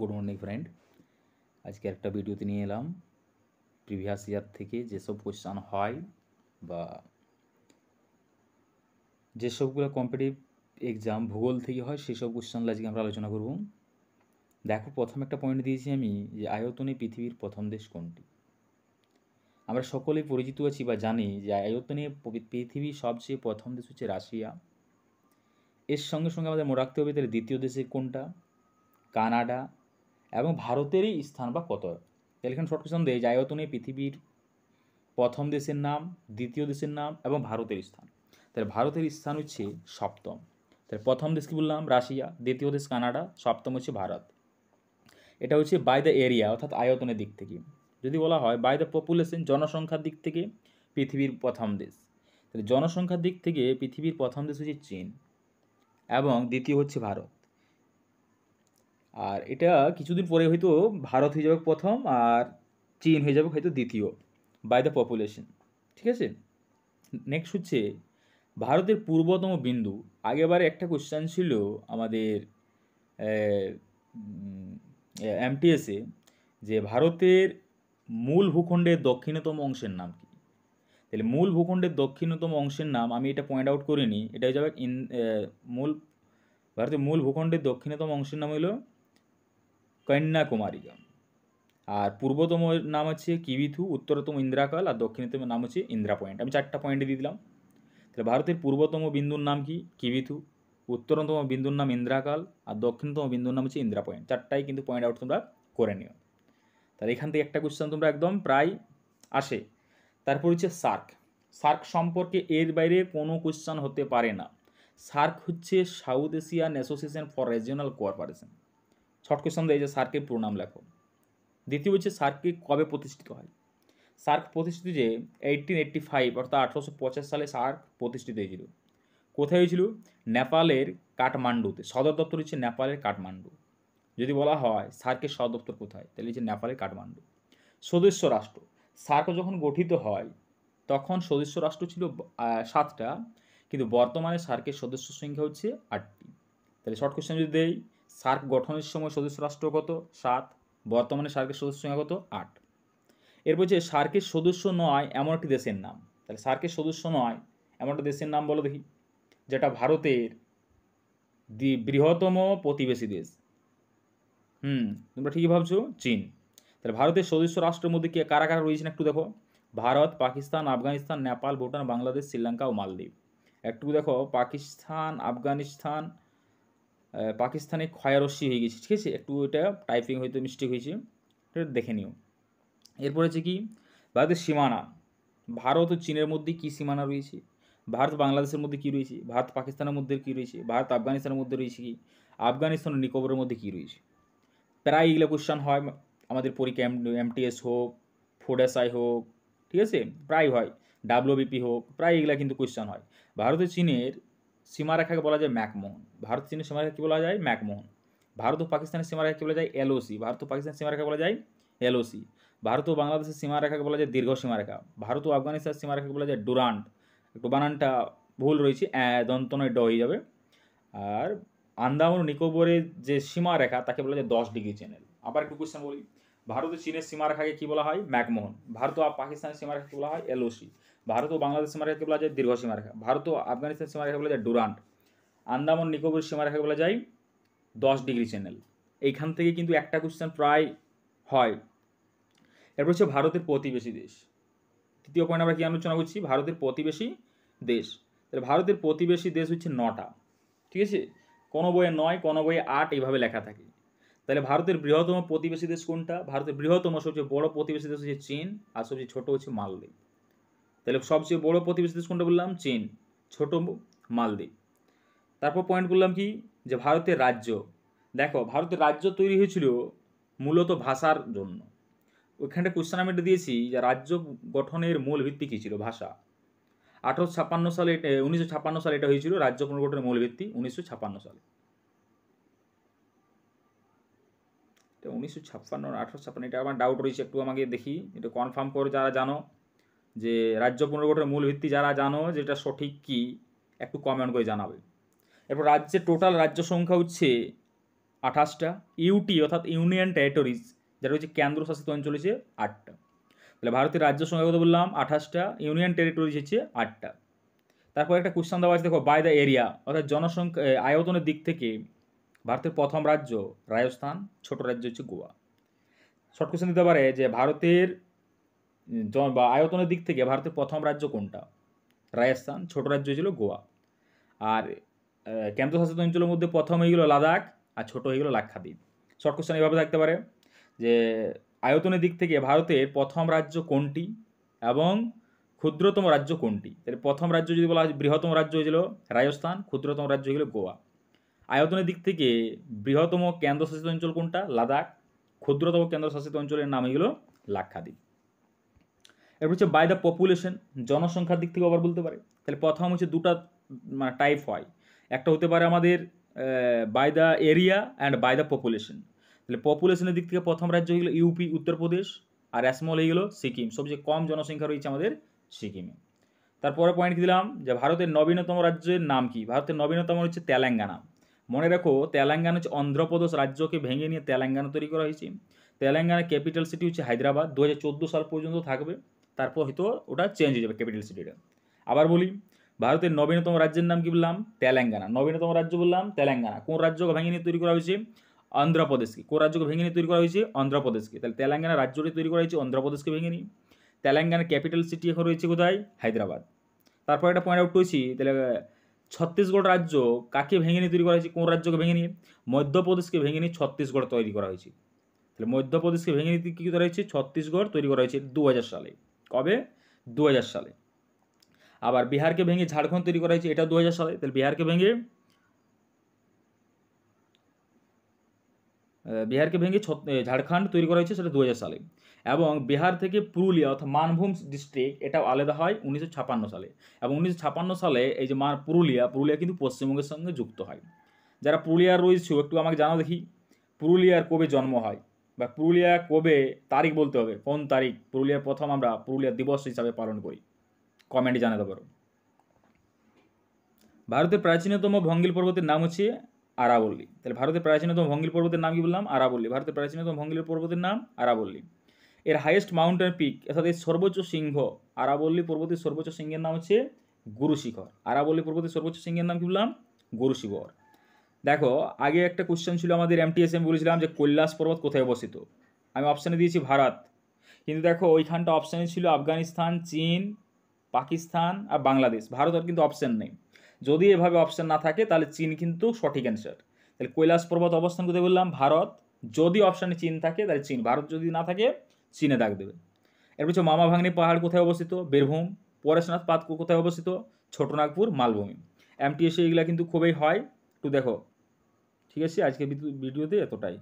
good morning friend আজকে একটা ভিডিওতে নিয়ে এলাম প্রিভিয়াস ইয়ার থেকে যেসব কোয়েশ্চান হয় বা যেসবগুলো কম্পিটিভ এক্সাম ভূগোল থেকে হয় সেসব কোয়েশ্চান আজকে আমরা আলোচনা করব দেখো প্রথম একটা পয়েন্ট দিয়েছি আমি যে আয়তনে পৃথিবীর প্রথম দেশ কোনটি আমরা সকলেই পরিচিত আছি বা জানি যে আয়তনে পৃথিবীর সবচেয়ে প্রথম দেশ হচ্ছে রাশিয়া এর সঙ্গে সঙ্গে আমাদের মনে রাখতে হবে তাহলে দ্বিতীয় দেশে কোনটা কানাডা এবং ভারতেরই স্থান বা কত তাহলে এখানে শর্ট কোয়েশন দেয় যে আয়তনে পৃথিবীর প্রথম দেশের নাম দ্বিতীয় দেশের নাম এবং ভারতের স্থান তাহলে ভারতের স্থান হচ্ছে সপ্তম তাহলে প্রথম দেশ কি বললাম রাশিয়া দ্বিতীয় দেশ কানাডা সপ্তম হচ্ছে ভারত এটা হচ্ছে বাই দ্য এরিয়া অর্থাৎ আয়তনের দিক থেকে যদি বলা হয় বাই দ্য পপুলেশন জনসংখ্যার দিক থেকে পৃথিবীর প্রথম দেশ তাহলে জনসংখ্যার দিক থেকে পৃথিবীর প্রথম দেশ হচ্ছে চীন এবং দ্বিতীয় হচ্ছে ভারত আর এটা কিছুদিন পরে হয়তো ভারত হয়ে যাবে প্রথম আর চীন হয়ে যাবে হয়তো দ্বিতীয় বাই দ্য পপুলেশন ঠিক আছে নেক্সট হচ্ছে ভারতের পূর্বতম বিন্দু আগেবারে একটা কোশ্চেন ছিল আমাদের এমটিএসে যে ভারতের মূল ভূখণ্ডের দক্ষিণতম অংশের নাম কি তাহলে মূল ভূখণ্ডের দক্ষিণতম অংশের নাম আমি এটা পয়েন্ট আউট করিনি এটা হয়ে যাবে ইন মূল ভারতের মূল ভূখণ্ডের দক্ষিণতম অংশের নাম হলো কন্যাকুমারিকা আর পূর্বতম নাম হচ্ছে কিবিথু উত্তরতম ইন্দ্রাকাল আর দক্ষিণতম নাম হচ্ছে ইন্দ্রা পয়েন্ট আমি চারটা পয়েন্টে দিয়ে দিলাম তাহলে ভারতের পূর্বতম বিন্দুর নাম কি কিবিথু উত্তরতম বিন্দুর নাম ইন্দ্রাকাল আর দক্ষিণতম বিন্দুর নাম হচ্ছে ইন্দ্রা পয়েন্ট চারটাই কিন্তু পয়েন্ট আউট তোমরা করে নিও তাহলে এখান থেকে একটা কোশ্চেন তোমরা একদম প্রায় আসে তারপর হচ্ছে সার্ক সার্ক সম্পর্কে এর বাইরে কোনো কোশ্চেন হতে পারে না সার্ক হচ্ছে south Asian association for regional cooperation short question দেয় যে সার্কের পুরো নাম লেখো দ্বিতীয় হচ্ছে সার্ককে কবে প্রতিষ্ঠিত হয় সার্ক প্রতিষ্ঠিত যে এইটিন এইট্টি ফাইভ অর্থাৎ আঠারোশো পঁচাশ সালে সার্ক প্রতিষ্ঠিত হয়েছিল কোথায় হয়েছিল নেপালের কাঠমান্ডুতে সদর দপ্তর হচ্ছে নেপালের কাঠমান্ডু যদি বলা হয় সার্কের সদর দপ্তর কোথায় তাহলে হচ্ছে নেপালের কাঠমান্ডু সদস্য রাষ্ট্র সার্ক যখন গঠিত হয় তখন সদস্য রাষ্ট্র ছিল সাতটা কিন্তু বর্তমানে সার্কের সদস্য সংখ্যা হচ্ছে আটটি তাহলে শর্ট কোয়েশ্চেন যদি দেয় সার্ক গঠনের সময় সদস্য রাষ্ট্র কত সাত বর্তমানে সার্কের সদস্য সংখ্যা কত আট এরপর যে সার্কের সদস্য নয় এমন একটি দেশের নাম তাহলে সার্কের সদস্য নয় এমন একটা দেশের নাম বলো দেখি যেটা ভারতের দি বৃহত্তম প্রতিবেশী দেশ হুম তোমরা ঠিকই ভাবছো চীন তাহলে ভারতের সদস্য রাষ্ট্রের মধ্যে কে কারা কারা রয়েছেন একটু দেখো ভারত পাকিস্তান আফগানিস্তান নেপাল ভুটান বাংলাদেশ শ্রীলঙ্কা ও মালদ্বীপ একটু দেখো পাকিস্তান আফগানিস্তান পাকিস্তানে ক্ষয়ারস্যি হয়ে গেছে ঠিক আছে একটু এটা টাইপিং হয়তো মিস্টেক হয়েছে এটা দেখে নিও এরপর হচ্ছে কি ভারতের সীমানা ভারত ও চীনের মধ্যে কী সীমানা রয়েছে ভারত বাংলাদেশের মধ্যে কী রয়েছে ভারত পাকিস্তানের মধ্যে কী রয়েছে ভারত আফগানিস্তানের মধ্যে রয়েছে কি আফগানিস্তান ও নিকোবরের মধ্যে কী রয়েছে প্রায় এগুলো কোশ্চান হয় আমাদের পরীক্ষা এম এমটিএস হোক ফোডাসআই হোক ঠিক আছে প্রায় হয় ডাব্লিউবিপি হোক প্রায় এগুলো কিন্তু কোশ্চান হয় ভারতের চীনের সীমারেখাকে বলা যায় ম্যাকমোহন ভারত চীনের সীমারেখা কী বলা যায় ম্যাকমোহন ভারত ও পাকিস্তানের সীমারেখা কী বলা যায় এলওসি ভারত ও পাকিস্তানের সীমারেখা বলা যায় এলওসি ভারত ও বাংলাদেশের সীমারেখাকে বলা যায় দীর্ঘ সীমারেখা ভারত ও আফগানিস্তানের সীমারেখাকে বলা যায় ডুরান্ট একটু বানানটা ভুল রয়েছে দন্তনয় ড হয়ে যাবে আর আন্দামান নিকোবরের যে সীমারেখা তাকে বলা যায় দশ ডিগ্রি চ্যানেল আবার একটু কোয়েশ্চেন বলি ভারত ও চীনের সীমারেখাকে কী বলা হয় ম্যাকমোহন ভারত ও পাকিস্তানের সীমারেখাকে বলা হয় এলওসি ভারত ও বাংলাদেশ সীমারেখাকে বলা যায় দীর্ঘ সীমারেখা ভারত ও আফগানিস্তান সীমারেখা বলা যায় ডুরান্ট আন্দামান নিকোবর সীমারেখা বলা যায় দশ ডিগ্রি চ্যানেল এইখান থেকে কিন্তু একটা কোশ্চেন প্রায় হয় এরপর হচ্ছে ভারতের প্রতিবেশী দেশ তৃতীয় পয়েন্ট আমরা কী আলোচনা করছি ভারতের প্রতিবেশী দেশ তাহলে ভারতের প্রতিবেশী দেশ হচ্ছে নটা ঠিক আছে কোনো বইয়ে নয় কোনো বইয়ে আট এইভাবে লেখা থাকে তাহলে ভারতের বৃহত্তম প্রতিবেশী দেশ কোনটা ভারতের বৃহত্তম সবচেয়ে বড় প্রতিবেশী দেশ হচ্ছে চীন আর সবচেয়ে ছোট হচ্ছে মালদ্বীপ তাহলে সবচেয়ে বড় প্রতিবেশী দেশ কোনটা বললাম চীন ছোট মালদ্বীপ তারপর পয়েন্ট করলাম কি যে ভারতের রাজ্য দেখো ভারতের রাজ্য তৈরি হয়েছিল মূলত ভাষার জন্য ওইখানটা কোশ্চেন আমি এটা দিয়েছি যে রাজ্য গঠনের মূল ভিত্তি কী ছিল ভাষা আঠারোশো ছাপ্পান্ন সালে উনিশশো ছাপ্পান্ন সালে এটা হয়েছিল রাজ্য পুনর্গঠনের মূল ভিত্তি উনিশশো ছাপ্পান্ন সালে তো উনিশশো ছাপ্পান্ন আঠারোশো ছাপ্পান্ন এটা আমার ডাউট রয়েছে একটু আমাকে দেখি এটা কনফার্ম করে যারা জানো যে রাজ্য পুনর্গঠনের মূল ভিত্তি যারা জানো যেটা সঠিক কি একটু কমেন্ট করে জানাবে এরপর রাজ্যে টোটাল রাজ্য সংখ্যা হচ্ছে আঠাশটা ইউটি অর্থাৎ ইউনিয়ন টেরিটরিজ যেটা হচ্ছে কেন্দ্রশাসিত অঞ্চল হচ্ছে আটটা তাহলে ভারতের রাজ্য সংখ্যা কথা বললাম আঠাশটা ইউনিয়ন টেরিটরিজ হচ্ছে আটটা তারপর একটা কোশ্চান দেওয়া আছে দেখো বাই দ্য এরিয়া অর্থাৎ জনসংখ্যা আয়তনের দিক থেকে ভারতের প্রথম রাজ্য রাজস্থান ছোট রাজ্য হচ্ছে গোয়া শর্ট কোশ্চেন দিতে পারে যে ভারতের বা আয়তনের দিক থেকে ভারতের প্রথম রাজ্য কোনটা রাজস্থান ছোট রাজ্য ছিল গোয়া আর কেন্দ্রশাসিত অঞ্চলের মধ্যে প্রথম হয়ে গেলো লাদাখ আর ছোট হয়ে গেলো লাক্ষাদ্বীপ শর্ট কোশ্চেন এভাবে থাকতে পারে যে আয়তনের দিক থেকে ভারতের প্রথম রাজ্য কোনটি এবং ক্ষুদ্রতম রাজ্য কোনটি তাহলে প্রথম রাজ্য যদি বলা হয় বৃহত্তম রাজ্য হয়েছিল রাজস্থান ক্ষুদ্রতম রাজ্য হয়েছিল গোয়া আয়তনের দিক থেকে বৃহত্তম কেন্দ্রশাসিত অঞ্চল কোনটা লাদাখ ক্ষুদ্রতম কেন্দ্রশাসিত অঞ্চলের নাম হয়ে গেলো লাক্ষাদ্বীপ এরপর হচ্ছে বাই দ্য পপুলেশন জনসংখ্যার দিক থেকে আবার বলতে পারে তাহলে প্রথম হচ্ছে দুটা মানে টাইপ হয় একটা হতে পারে আমাদের by the area and by the population তাহলে পপুলেশনের দিক থেকে প্রথম রাজ্য হয়ে গেলো ইউপি উত্তরপ্রদেশ আর অ্যাসমল হয়ে গেলো সিকিম সবচেয়ে কম জনসংখ্যা রয়েছে আমাদের সিকিমে তারপরে পয়েন্ট দিলাম যে ভারতের নবীনতম রাজ্যের নাম কি ভারতের নবীনতম হচ্ছে তেলেঙ্গানা মনে রাখো তেলেঙ্গানা হচ্ছে অন্ধ্রপ্রদেশ রাজ্যকে ভেঙে নিয়ে তেলেঙ্গানা তৈরি করা হয়েছে তেলেঙ্গানা ক্যাপিটাল সিটি হচ্ছে হায়দ্রাবাদ দু সাল পর্যন্ত থাকবে তারপর হয়তো ওটা চেঞ্জ হয়ে যাবে ক্যাপিটাল সিটিটা আবার বলি ভারতের নবীনতম রাজ্যের নাম কি বললাম তেলেঙ্গানা নবীনতম রাজ্য বললাম তেলেঙ্গানা কোন রাজ্যকে ভেঙে নিয়ে তৈরি করা হয়েছে অন্ধ্রপ্রদেশকে কোন রাজ্যকে ভেঙে নিয়ে তৈরি করা হয়েছে অন্ধ্রপ্রদেশকে তাহলে তেলেঙ্গানা রাজ্যটি তৈরি করা হয়েছে অন্ধ্রপ্রদেশকে ভেঙে নিয়ে তেলেঙ্গানার ক্যাপিটাল সিটি এখন রয়েছে কোথায় হায়দ্রাবাদ তারপর একটা পয়েন্ট আউট করেছি তাহলে ছত্তিশগড় রাজ্য কাকে ভেঙে নিয়ে তৈরি করা হয়েছে কোন রাজ্যকে ভেঙে নিয়ে মধ্যপ্রদেশকে ভেঙে নিয়ে ছত্তিশগড় তৈরি করা হয়েছে তাহলে মধ্যপ্রদেশকে ভেঙে নিতে কী করা হয়েছে ছত্তিশগড় তৈরি করা হয়েছে দু সালে কবে দু সালে আবার বিহারকে ভেঙে ঝাড়খণ্ড তৈরি করা হয়েছে এটা দু সালে তাহলে বিহারকে ভেঙে বিহারকে ভেঙে ঝাড়খণ্ড তৈরি করা হয়েছে সেটা দু সালে এবং বিহার থেকে পুরুলিয়া অর্থাৎ মানভূম ডিস্ট্রিক্ট এটাও আলাদা হয় উনিশশো সালে এবং উনিশশো সালে এই যে মান পুরুলিয়া পুরুলিয়া কিন্তু পশ্চিমবঙ্গের সঙ্গে যুক্ত হয় যারা পুরুলিয়ার রয়েছে একটু আমাকে জানাও দেখি পুরুলিয়ার কবে জন্ম হয় বা পুরুলিয়া কবে তারিখ বলতে হবে কোন তারিখ পুরুলিয়ার প্রথম আমরা পুরুলিয়া দিবস হিসাবে পালন করি কমেন্ট জানাতে পারো ভারতের প্রাচীনতম ভঙ্গিল পর্বতের নাম হচ্ছে আরাবল্লী তাহলে ভারতের প্রাচীনতম ভঙ্গিল পর্বতের নাম কি বললাম আরাবল্লী ভারতের প্রাচীনতম ভঙ্গিল পর্বতের নাম আরাবল্লী এর হাইয়েস্ট মাউন্টেন পিক অর্থাৎ এর সর্বোচ্চ সিংহ আরাবল্লী পর্বতের সর্বোচ্চ সিংহের নাম হচ্ছে গুরুশিখর আরাবল্লী পর্বতের সর্বোচ্চ সিংহের নাম কি বললাম গুরুশিখর দেখো আগে একটা কোশ্চেন ছিল আমাদের এমটিএসএম বলেছিলাম যে কৈলাস পর্বত কোথায় অবস্থিত আমি অপশানে দিয়েছি ভারত কিন্তু দেখো ওইখানটা অপশানে ছিল আফগানিস্তান চীন পাকিস্তান আর বাংলাদেশ ভারত আর কিন্তু অপশান নেই যদি এভাবে অপশান না থাকে তাহলে চীন কিন্তু সঠিক অ্যান্সার তাহলে কৈলাস পর্বত অবস্থান কোথায় বললাম ভারত যদি অপশানে চীন থাকে তাহলে চীন ভারত যদি না থাকে চীনে দাগ দেবে এরপর হচ্ছে মামা ভাঙনি পাহাড় কোথায় অবস্থিত বীরভূম পরেশনাথ পাত কোথায় অবস্থিত ছোটনাগপুর মালভূমি এমটিএসে এগুলো কিন্তু খুবই হয় একটু দেখো ঠিক আছে আজকে ভিডিওতে এতটাই